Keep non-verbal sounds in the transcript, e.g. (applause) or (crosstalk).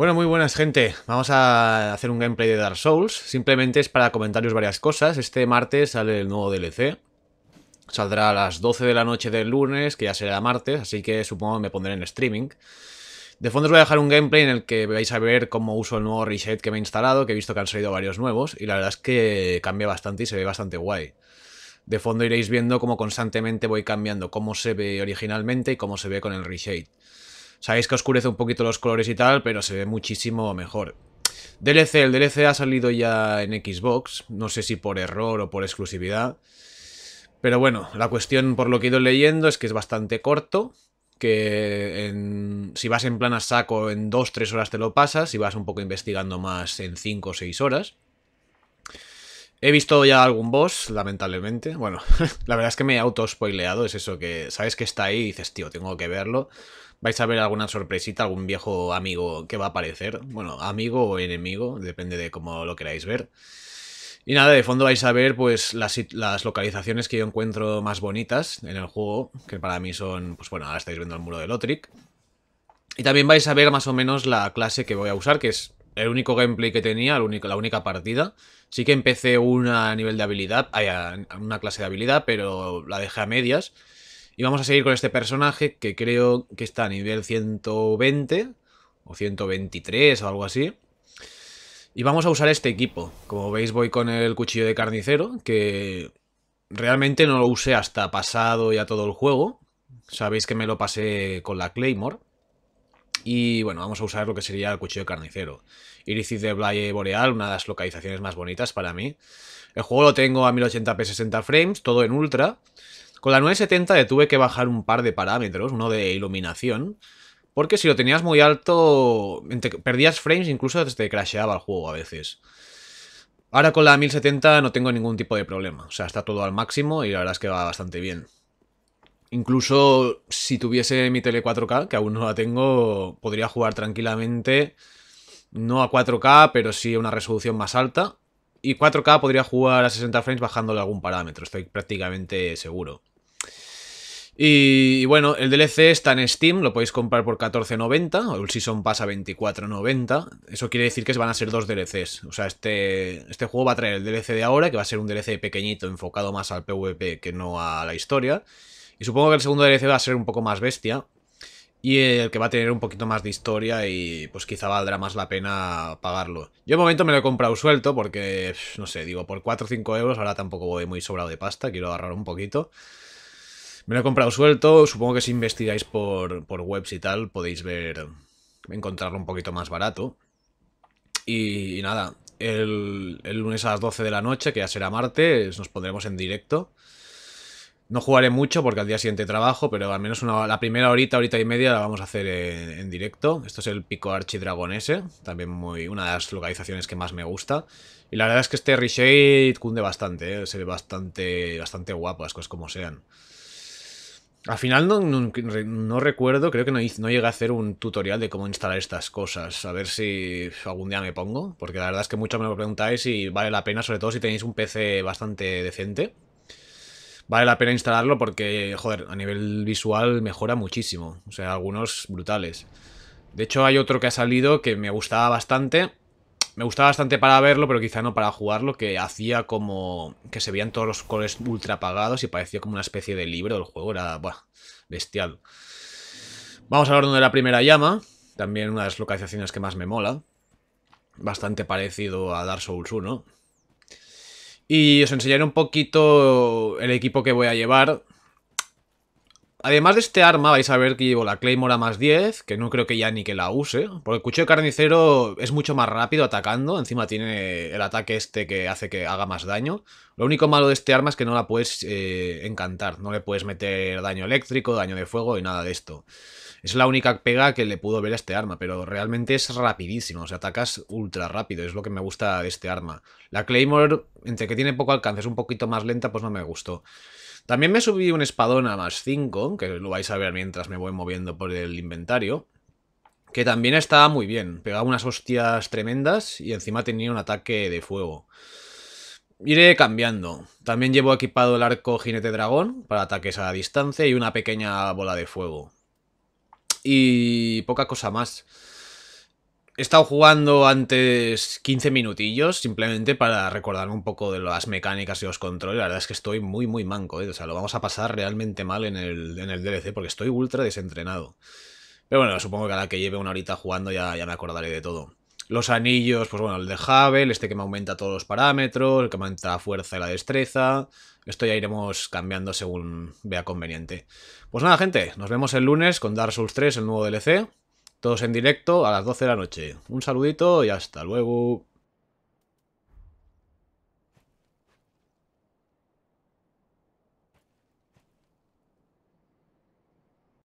Bueno, muy buenas gente, vamos a hacer un gameplay de Dark Souls, simplemente es para comentaros varias cosas, este martes sale el nuevo DLC, saldrá a las 12 de la noche del lunes, que ya será martes, así que supongo que me pondré en streaming. De fondo os voy a dejar un gameplay en el que vais a ver cómo uso el nuevo reshade que me he instalado, que he visto que han salido varios nuevos, y la verdad es que cambia bastante y se ve bastante guay. De fondo iréis viendo cómo constantemente voy cambiando cómo se ve originalmente y cómo se ve con el reshade. Sabéis que oscurece un poquito los colores y tal, pero se ve muchísimo mejor. DLC, el DLC ha salido ya en Xbox, no sé si por error o por exclusividad. Pero bueno, la cuestión por lo que he ido leyendo es que es bastante corto, que si vas en plan a saco en 2-3 horas te lo pasas, si vas un poco investigando más en 5 o 6 horas. He visto ya algún boss, lamentablemente. Bueno, (laughs) la verdad es que me he auto-spoileado. Es eso que sabes que está ahí y dices, tío, tengo que verlo. Vais a ver alguna sorpresita, algún viejo amigo que va a aparecer. Bueno, amigo o enemigo, depende de cómo lo queráis ver. Y nada, de fondo vais a ver pues las, localizaciones que yo encuentro más bonitas en el juego, que para mí son, pues bueno, ahora estáis viendo el muro de Lothric. Y también vais a ver más o menos la clase que voy a usar, que es el único gameplay que tenía, la única partida. Sí que empecé una nivel de habilidad, una clase de habilidad, pero la dejé a medias. Y vamos a seguir con este personaje que creo que está a nivel 120 o 123 o algo así. Y vamos a usar este equipo. Como veis voy con el cuchillo de carnicero, que realmente no lo usé hasta pasado ya todo el juego. Sabéis que me lo pasé con la Claymore. Y bueno, vamos a usar lo que sería el cuchillo carnicero. Iris de Blaye Boreal, una de las localizaciones más bonitas para mí. El juego lo tengo a 1080p 60 frames, todo en ultra. Con la 970 le tuve que bajar un par de parámetros, uno de iluminación. Porque si lo tenías muy alto, perdías frames, incluso que crasheaba el juego a veces. Ahora con la 1070 no tengo ningún tipo de problema. O sea, está todo al máximo y la verdad es que va bastante bien. Incluso si tuviese mi tele 4K, que aún no la tengo, podría jugar tranquilamente, no a 4K, pero sí a una resolución más alta. Y 4K podría jugar a 60 frames bajándole algún parámetro, estoy prácticamente seguro. Y, bueno, el DLC está en Steam, lo podéis comprar por 14.90, el Season pasa a 24.90. Eso quiere decir que van a ser dos DLCs. O sea, este, este juego va a traer el DLC de ahora, que va a ser un DLC pequeñito enfocado más al PvP que no a la historia. Y supongo que el segundo DLC va a ser un poco más bestia. Y el que va a tener un poquito más de historia y pues quizá valdrá más la pena pagarlo. Yo de momento me lo he comprado suelto porque, no sé, digo, por 4 o 5 euros ahora tampoco voy muy sobrado de pasta, quiero agarrar un poquito. Me lo he comprado suelto, supongo que si investigáis por, webs y tal podéis ver, encontrarlo un poquito más barato. Y, nada, el, el, lunes a las 12 de la noche, que ya será martes, nos pondremos en directo. No jugaré mucho porque al día siguiente trabajo, pero al menos la primera horita, horita y media la vamos a hacer en, directo. Esto es el Pico Archidragonese, también muy, una de las localizaciones que más me gusta. Y la verdad es que este reshade cunde bastante, ¿eh? se ve bastante, bastante guapo, las cosas como sean. Al final no, recuerdo, creo que no, no llegué a hacer un tutorial de cómo instalar estas cosas. A ver si algún día me pongo, porque la verdad es que muchos me lo preguntáis y vale la pena, sobre todo si tenéis un PC bastante decente vale la pena instalarlo porque, joder, a nivel visual mejora muchísimo. O sea, algunos brutales. De hecho, hay otro que ha salido que me gustaba bastante. Me gustaba bastante para verlo, pero quizá no para jugarlo, que hacía como que se veían todos los colores ultra apagados y parecía como una especie de libro del juego. Era, buah, bestial. Vamos a hablar de la primera llama. También una de las localizaciones que más me mola. Bastante parecido a Dark Souls 1 y os enseñaré un poquito el equipo que voy a llevar Además de este arma, vais a ver que llevo la Claymore a más 10, que no creo que ya ni que la use, porque el cuchillo de carnicero es mucho más rápido atacando, encima tiene el ataque este que hace que haga más daño. Lo único malo de este arma es que no la puedes eh, encantar, no le puedes meter daño eléctrico, daño de fuego y nada de esto. Es la única pega que le pudo ver a este arma, pero realmente es rapidísimo, o sea, atacas ultra rápido, es lo que me gusta de este arma. La Claymore, entre que tiene poco alcance, es un poquito más lenta, pues no me gustó. También me subí un espadón a más 5, que lo vais a ver mientras me voy moviendo por el inventario. Que también estaba muy bien. Pegaba unas hostias tremendas y encima tenía un ataque de fuego. Iré cambiando. También llevo equipado el arco jinete dragón para ataques a distancia y una pequeña bola de fuego. Y poca cosa más. He estado jugando antes 15 minutillos, simplemente para recordarme un poco de las mecánicas y los controles. La verdad es que estoy muy, muy manco, eh. O sea, lo vamos a pasar realmente mal en el, en el DLC, porque estoy ultra desentrenado. Pero bueno, supongo que a la que lleve una horita jugando ya, ya me acordaré de todo. Los anillos, pues bueno, el de Javel, este que me aumenta todos los parámetros, el que aumenta la fuerza y la destreza. Esto ya iremos cambiando según vea conveniente. Pues nada, gente, nos vemos el lunes con Dark Souls 3, el nuevo DLC. Todos en directo a las 12 de la noche. Un saludito y hasta luego.